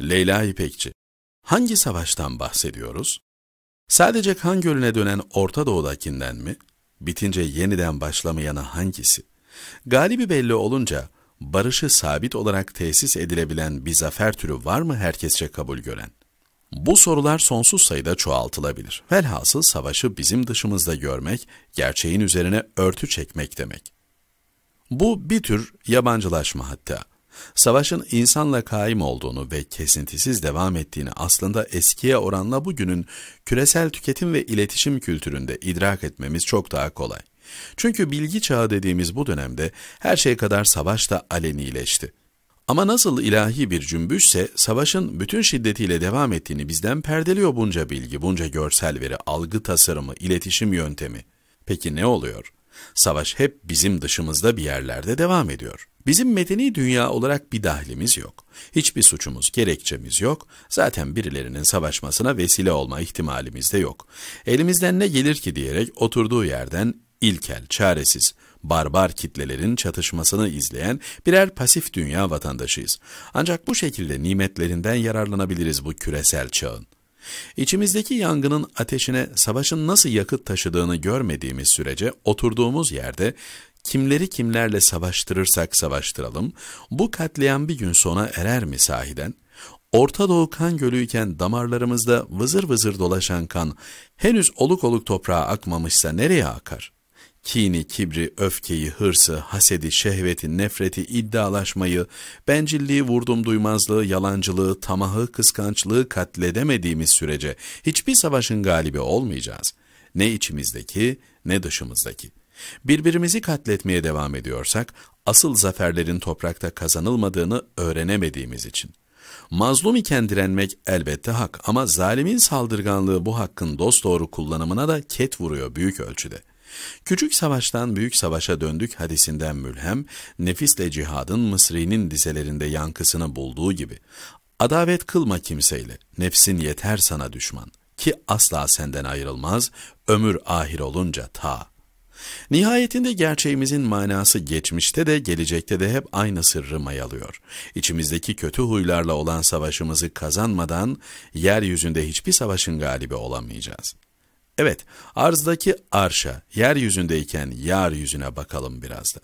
Leyla İpekçi. Hangi savaştan bahsediyoruz? Sadece Kan Gölü'ne dönen Orta Doğu'dakinden mi? Bitince yeniden başlamayana hangisi? Galibi belli olunca barışı sabit olarak tesis edilebilen bir zafer türü var mı herkesçe kabul gören? Bu sorular sonsuz sayıda çoğaltılabilir. Velhasıl savaşı bizim dışımızda görmek, gerçeğin üzerine örtü çekmek demek. Bu bir tür yabancılaşma hatta. Savaşın insanla kaim olduğunu ve kesintisiz devam ettiğini aslında eskiye oranla bugünün küresel tüketim ve iletişim kültüründe idrak etmemiz çok daha kolay. Çünkü bilgi çağı dediğimiz bu dönemde her şey kadar savaş da alenileşti. Ama nasıl ilahi bir cümbüşse savaşın bütün şiddetiyle devam ettiğini bizden perdeliyor bunca bilgi, bunca görsel veri, algı tasarımı, iletişim yöntemi. Peki ne oluyor? Savaş hep bizim dışımızda bir yerlerde devam ediyor. Bizim medeni dünya olarak bir dahlimiz yok. Hiçbir suçumuz, gerekçemiz yok. Zaten birilerinin savaşmasına vesile olma ihtimalimiz de yok. Elimizden ne gelir ki diyerek oturduğu yerden ilkel, çaresiz, barbar kitlelerin çatışmasını izleyen birer pasif dünya vatandaşıyız. Ancak bu şekilde nimetlerinden yararlanabiliriz bu küresel çağın. İçimizdeki yangının ateşine savaşın nasıl yakıt taşıdığını görmediğimiz sürece oturduğumuz yerde kimleri kimlerle savaştırırsak savaştıralım, bu katliam bir gün sona erer mi sahiden? Orta Doğu kan gölüyken damarlarımızda vızır vızır dolaşan kan, henüz oluk oluk toprağa akmamışsa nereye akar? Kini, kibri, öfkeyi, hırsı, hasedi, şehveti, nefreti, iddialaşmayı, bencilliği, vurdum duymazlığı, yalancılığı, tamahı, kıskançlığı katledemediğimiz sürece hiçbir savaşın galibi olmayacağız. Ne içimizdeki ne dışımızdaki. Birbirimizi katletmeye devam ediyorsak, asıl zaferlerin toprakta kazanılmadığını öğrenemediğimiz için. Mazlum iken direnmek elbette hak ama zalimin saldırganlığı bu hakkın dosdoğru kullanımına da ket vuruyor büyük ölçüde. Küçük savaştan büyük savaşa döndük hadisinden mülhem, nefisle cihadın Mısri'nin dizelerinde yankısını bulduğu gibi, adavet kılma kimseyle, nefsin yeter sana düşman, ki asla senden ayrılmaz, ömür ahir olunca ta.'' Nihayetinde gerçeğimizin manası geçmişte de gelecekte de hep aynı sırrı mayalıyor. İçimizdeki kötü huylarla olan savaşımızı kazanmadan yeryüzünde hiçbir savaşın galibi olamayacağız. Evet, arzdaki arşa, yeryüzündeyken yar yüzüne bakalım biraz da.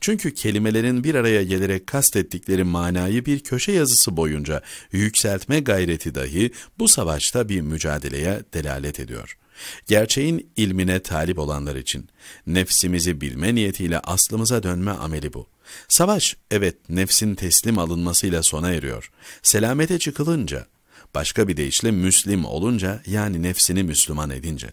Çünkü kelimelerin bir araya gelerek kastettikleri manayı bir köşe yazısı boyunca yükseltme gayreti dahi bu savaşta bir mücadeleye delalet ediyor.'' Gerçeğin ilmine talip olanlar için nefsimizi bilme niyetiyle aslımıza dönme ameli bu. Savaş evet nefsin teslim alınmasıyla sona eriyor. Selamete çıkılınca, başka bir deyişle müslim olunca yani nefsini Müslüman edince.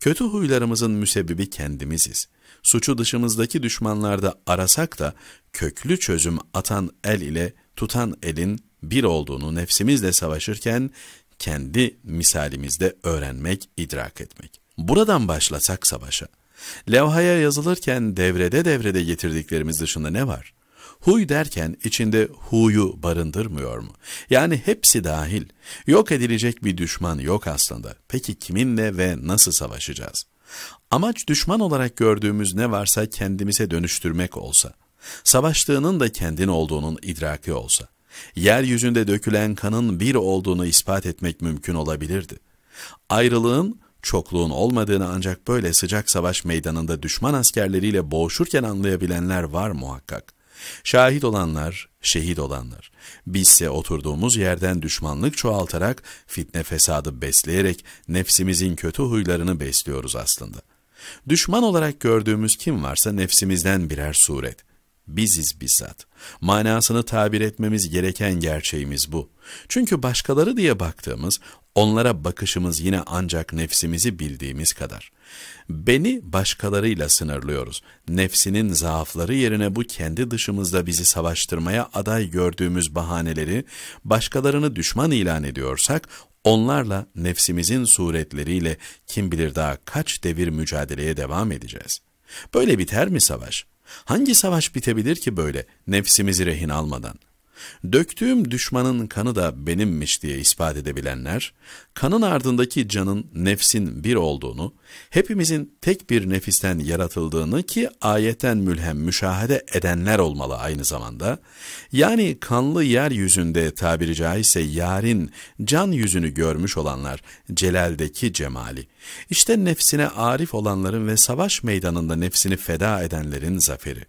Kötü huylarımızın müsebbibi kendimiziz. Suçu dışımızdaki düşmanlarda arasak da köklü çözüm atan el ile tutan elin bir olduğunu nefsimizle savaşırken kendi misalimizde öğrenmek, idrak etmek. Buradan başlasak savaşa. Levhaya yazılırken devrede devrede getirdiklerimiz dışında ne var? Huy derken içinde huyu barındırmıyor mu? Yani hepsi dahil. Yok edilecek bir düşman yok aslında. Peki kiminle ve nasıl savaşacağız? Amaç düşman olarak gördüğümüz ne varsa kendimize dönüştürmek olsa, savaştığının da kendin olduğunun idraki olsa, yeryüzünde dökülen kanın bir olduğunu ispat etmek mümkün olabilirdi. Ayrılığın çokluğun olmadığını ancak böyle sıcak savaş meydanında düşman askerleriyle boğuşurken anlayabilenler var muhakkak. Şahit olanlar, şehit olanlar. Bizse oturduğumuz yerden düşmanlık çoğaltarak, fitne fesadı besleyerek nefsimizin kötü huylarını besliyoruz aslında. Düşman olarak gördüğümüz kim varsa nefsimizden birer suret biziz bizzat. Manasını tabir etmemiz gereken gerçeğimiz bu. Çünkü başkaları diye baktığımız, onlara bakışımız yine ancak nefsimizi bildiğimiz kadar. Beni başkalarıyla sınırlıyoruz. Nefsinin zaafları yerine bu kendi dışımızda bizi savaştırmaya aday gördüğümüz bahaneleri, başkalarını düşman ilan ediyorsak, onlarla nefsimizin suretleriyle kim bilir daha kaç devir mücadeleye devam edeceğiz. Böyle biter mi savaş?'' Hangi savaş bitebilir ki böyle nefsimizi rehin almadan? Döktüğüm düşmanın kanı da benimmiş diye ispat edebilenler, kanın ardındaki canın nefsin bir olduğunu, hepimizin tek bir nefisten yaratıldığını ki ayetten mülhem müşahede edenler olmalı aynı zamanda, yani kanlı yeryüzünde tabiri caizse yarin can yüzünü görmüş olanlar, celaldeki cemali. işte nefsine arif olanların ve savaş meydanında nefsini feda edenlerin zaferi.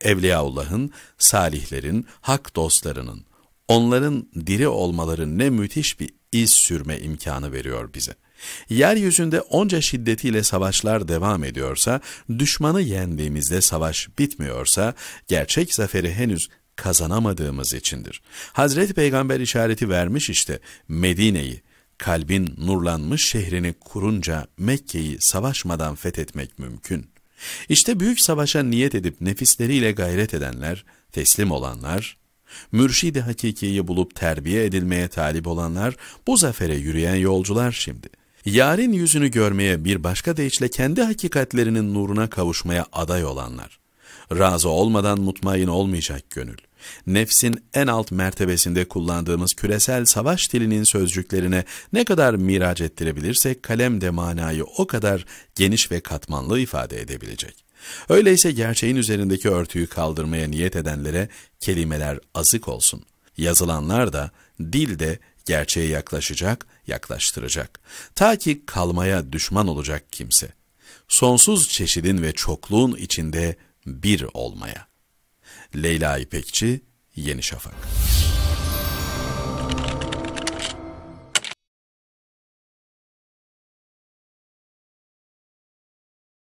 Evliyaullah'ın, salihlerin, hak dostları olmalarının, onların diri olmaları ne müthiş bir iz sürme imkanı veriyor bize. Yeryüzünde onca şiddetiyle savaşlar devam ediyorsa, düşmanı yendiğimizde savaş bitmiyorsa, gerçek zaferi henüz kazanamadığımız içindir. Hazreti Peygamber işareti vermiş işte Medine'yi, kalbin nurlanmış şehrini kurunca Mekke'yi savaşmadan fethetmek mümkün. İşte büyük savaşa niyet edip nefisleriyle gayret edenler, teslim olanlar, Mürşidi hakikiyi bulup terbiye edilmeye talip olanlar, bu zafere yürüyen yolcular şimdi. Yarın yüzünü görmeye bir başka deyişle kendi hakikatlerinin nuruna kavuşmaya aday olanlar. Razı olmadan mutmain olmayacak gönül. Nefsin en alt mertebesinde kullandığımız küresel savaş dilinin sözcüklerine ne kadar miraç ettirebilirsek kalem de manayı o kadar geniş ve katmanlı ifade edebilecek. Öyleyse gerçeğin üzerindeki örtüyü kaldırmaya niyet edenlere kelimeler azık olsun. Yazılanlar da, dil de gerçeğe yaklaşacak, yaklaştıracak. Ta ki kalmaya düşman olacak kimse. Sonsuz çeşidin ve çokluğun içinde bir olmaya. Leyla İpekçi, Yeni Şafak